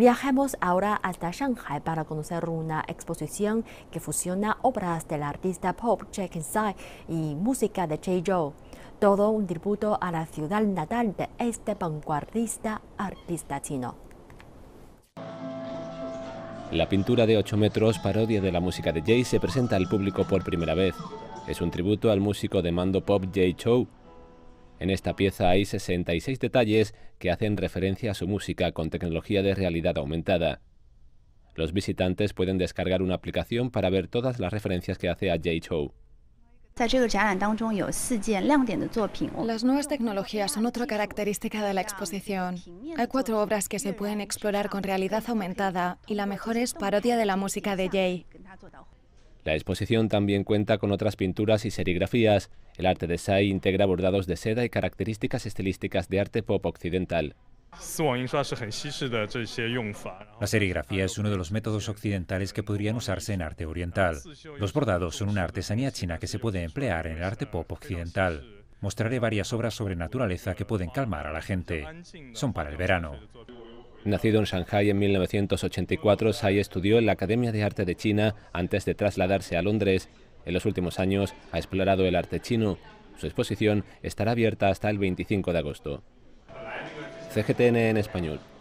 Viajemos ahora hasta Shanghai para conocer una exposición que fusiona obras del artista pop Jack Inside y música de Jay Zhou. Todo un tributo a la ciudad natal de este vanguardista artista chino. La pintura de 8 metros, parodia de la música de Jay, se presenta al público por primera vez. Es un tributo al músico de mando pop Jay Chou, en esta pieza hay 66 detalles que hacen referencia a su música con tecnología de realidad aumentada. Los visitantes pueden descargar una aplicación para ver todas las referencias que hace a Jay Chou. Las nuevas tecnologías son otra característica de la exposición. Hay cuatro obras que se pueden explorar con realidad aumentada y la mejor es Parodia de la música de Jay. La exposición también cuenta con otras pinturas y serigrafías. El arte de Sai integra bordados de seda y características estilísticas de arte pop occidental. La serigrafía es uno de los métodos occidentales que podrían usarse en arte oriental. Los bordados son una artesanía china que se puede emplear en el arte pop occidental mostraré varias obras sobre naturaleza que pueden calmar a la gente. Son para el verano. Nacido en Shanghai en 1984, Sai estudió en la Academia de Arte de China antes de trasladarse a Londres. En los últimos años ha explorado el arte chino. Su exposición estará abierta hasta el 25 de agosto. CGTN en español.